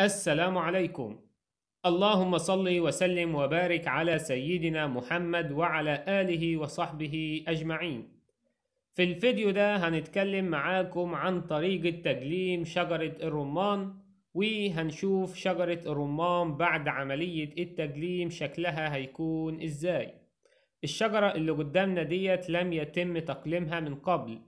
السلام عليكم اللهم صل وسلم وبارك على سيدنا محمد وعلى آله وصحبه أجمعين في الفيديو ده هنتكلم معاكم عن طريقة تجليم شجرة الرمان وهنشوف شجرة الرمان بعد عملية التجليم شكلها هيكون ازاي الشجرة اللي قدامنا ديت لم يتم تقليمها من قبل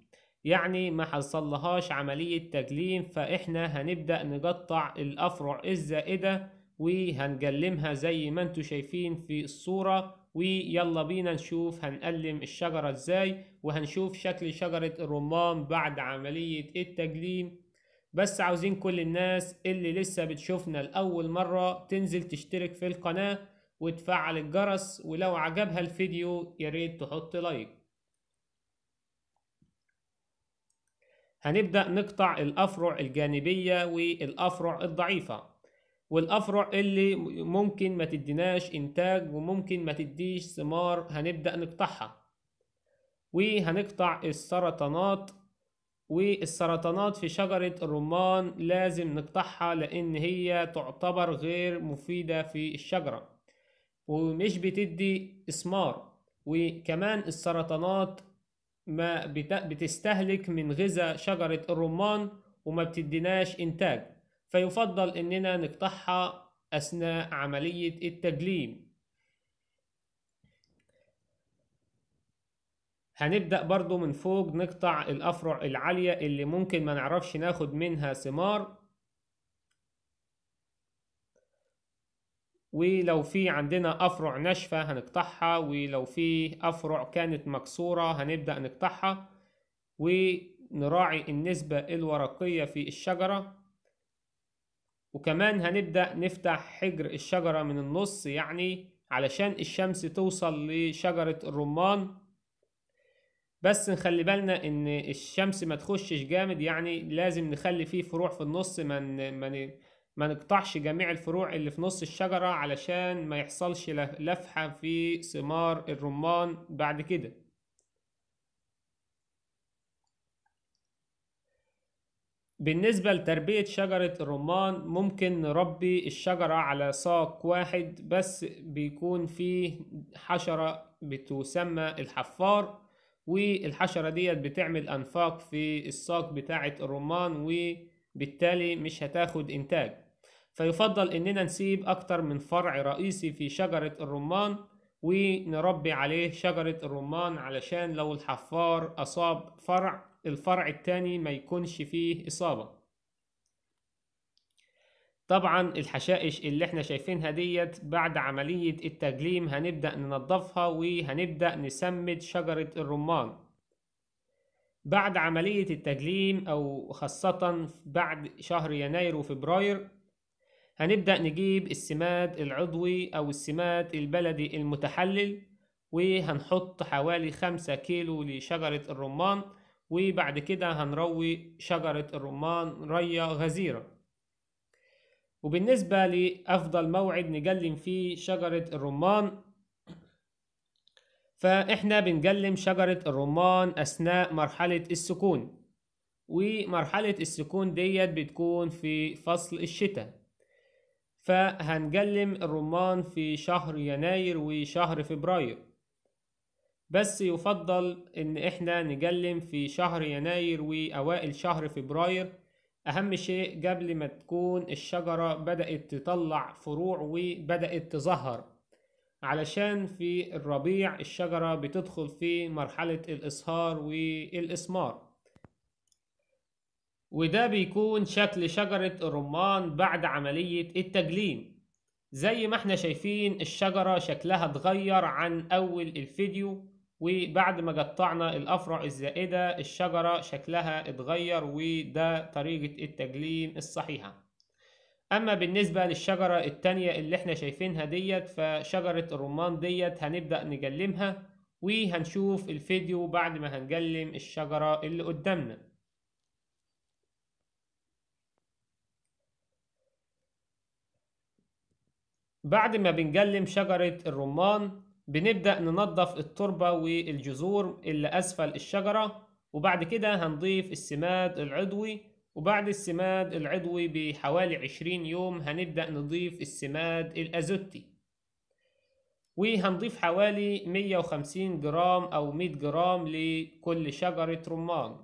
يعني ما حصلهاش عملية تجليم فإحنا هنبدأ نقطع الأفرع الزائدة وهنجلمها زي ما انتوا شايفين في الصورة ويلا بينا نشوف هنقلم الشجرة ازاي وهنشوف شكل شجرة الرمان بعد عملية التجليم بس عاوزين كل الناس اللي لسه بتشوفنا لأول مرة تنزل تشترك في القناة وتفعل الجرس ولو عجبها الفيديو ياريت تحط لايك هنبدأ نقطع الأفرع الجانبية والأفرع الضعيفة والأفرع اللي ممكن ما تديناش إنتاج وممكن ما تديش ثمار هنبدأ نقطعها وهنقطع السرطانات والسرطانات في شجرة الرمان لازم نقطعها لأن هي تعتبر غير مفيدة في الشجرة ومش بتدي إثمار وكمان السرطانات ما بتستهلك من غذاء شجرة الرمان وما بتديناش إنتاج فيفضل إننا نقطعها أثناء عملية التجليم هنبدأ برضو من فوق نقطع الأفرع العالية اللي ممكن ما نعرفش ناخد منها ثمار ولو في عندنا أفرع ناشفة هنقطعها ولو في أفرع كانت مكسورة هنبدأ نقطعها ونراعي النسبة الورقية في الشجرة وكمان هنبدأ نفتح حجر الشجرة من النص يعني علشان الشمس توصل لشجرة الرمان بس نخلي بالنا ان الشمس ما تخشش جامد يعني لازم نخلي فيه فروع في النص ما ما نقطعش جميع الفروع اللي في نص الشجرة علشان ما يحصلش لفحة في ثمار الرمان بعد كده بالنسبة لتربية شجرة الرمان ممكن نربي الشجرة على ساق واحد بس بيكون فيه حشرة بتسمى الحفار والحشرة ديت بتعمل أنفاق في الساق بتاعة الرمان وبالتالي مش هتاخد إنتاج فيفضل إننا نسيب أكتر من فرع رئيسي في شجرة الرمان ونربي عليه شجرة الرمان علشان لو الحفار أصاب فرع الفرع التاني ما يكونش فيه إصابة طبعا الحشائش اللي احنا شايفينها ديت بعد عملية التجليم هنبدأ ننظفها وهنبدأ نسمد شجرة الرمان بعد عملية التجليم أو خاصة بعد شهر يناير وفبراير هنبدأ نجيب السماد العضوي أو السماد البلدي المتحلل وهنحط حوالي خمسة كيلو لشجرة الرمان وبعد كده هنروي شجرة الرمان رية غزيرة وبالنسبة لأفضل موعد نجلم فيه شجرة الرمان فإحنا بنجلم شجرة الرمان أثناء مرحلة السكون ومرحلة السكون ديت بتكون في فصل الشتاء فهنجلم الرمان في شهر يناير وشهر فبراير بس يفضل ان احنا نجلم في شهر يناير واوائل شهر فبراير اهم شيء قبل ما تكون الشجرة بدأت تطلع فروع وبدأت تظهر علشان في الربيع الشجرة بتدخل في مرحلة الإصهار والاسمار وده بيكون شكل شجرة الرمان بعد عملية التجليم زي ما احنا شايفين الشجرة شكلها اتغير عن أول الفيديو وبعد ما قطعنا الأفرع الزائدة الشجرة شكلها اتغير وده طريقة التجليم الصحيحة أما بالنسبة للشجرة التانية اللي احنا شايفينها ديت فشجرة الرمان ديت هنبدأ نجلمها وهنشوف الفيديو بعد ما هنجلم الشجرة اللي قدامنا بعد ما بنجلم شجرة الرمان بنبدأ ننظف التربة والجذور اللي أسفل الشجرة وبعد كده هنضيف السماد العضوي وبعد السماد العضوي بحوالي 20 يوم هنبدأ نضيف السماد الأزوتي وهنضيف حوالي 150 جرام أو 100 جرام لكل شجرة رمان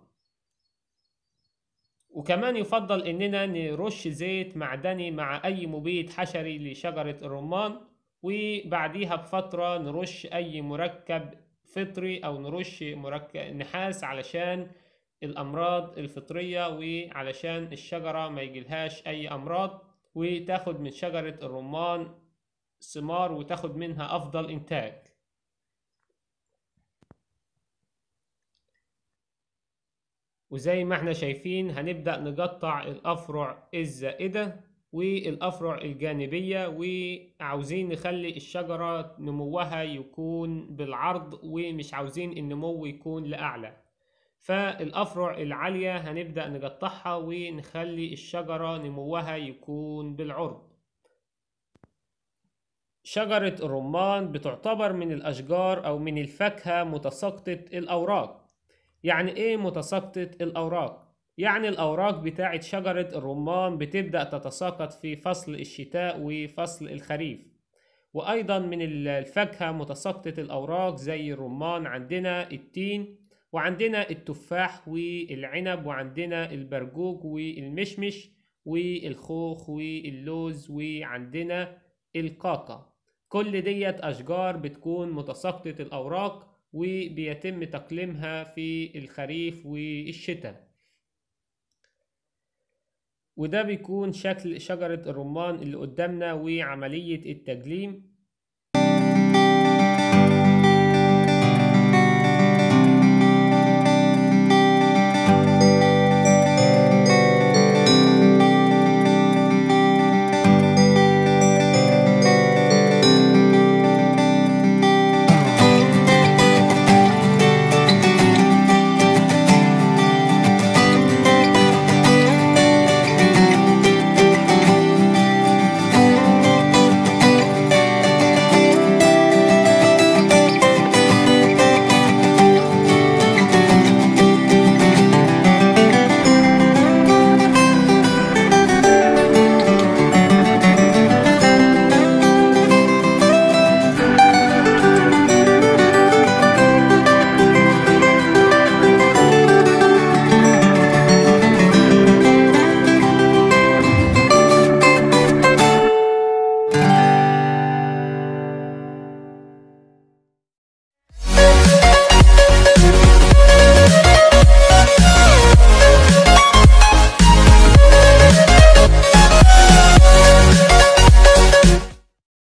وكمان يفضل اننا نرش زيت معدني مع اي مبيد حشري لشجرة الرمان وبعديها بفترة نرش اي مركب فطري او نرش مركب نحاس علشان الامراض الفطرية وعلشان الشجرة ما يجيلهاش اي امراض وتاخد من شجرة الرمان ثمار وتاخد منها افضل انتاج وزي ما احنا شايفين هنبدأ نقطع الأفرع الزائدة والأفرع الجانبية وعاوزين نخلي الشجرة نموها يكون بالعرض ومش عاوزين النمو يكون لأعلى فالأفرع العالية هنبدأ نقطعها ونخلي الشجرة نموها يكون بالعرض شجرة الرمان بتعتبر من الأشجار أو من الفاكهة متساقطة الأوراق يعني ايه متساقطة الاوراق يعني الاوراق بتاعة شجرة الرمان بتبدأ تتساقط في فصل الشتاء وفصل الخريف وايضا من الفاكهة متساقطة الاوراق زي الرمان عندنا التين وعندنا التفاح والعنب وعندنا البرجوج والمشمش والخوخ واللوز وعندنا الكاكا كل ديت أشجار بتكون متساقطة الأوراق وبيتم تقليمها في الخريف والشتاء وده بيكون شكل شجرة الرمان اللي قدامنا وعملية التجليم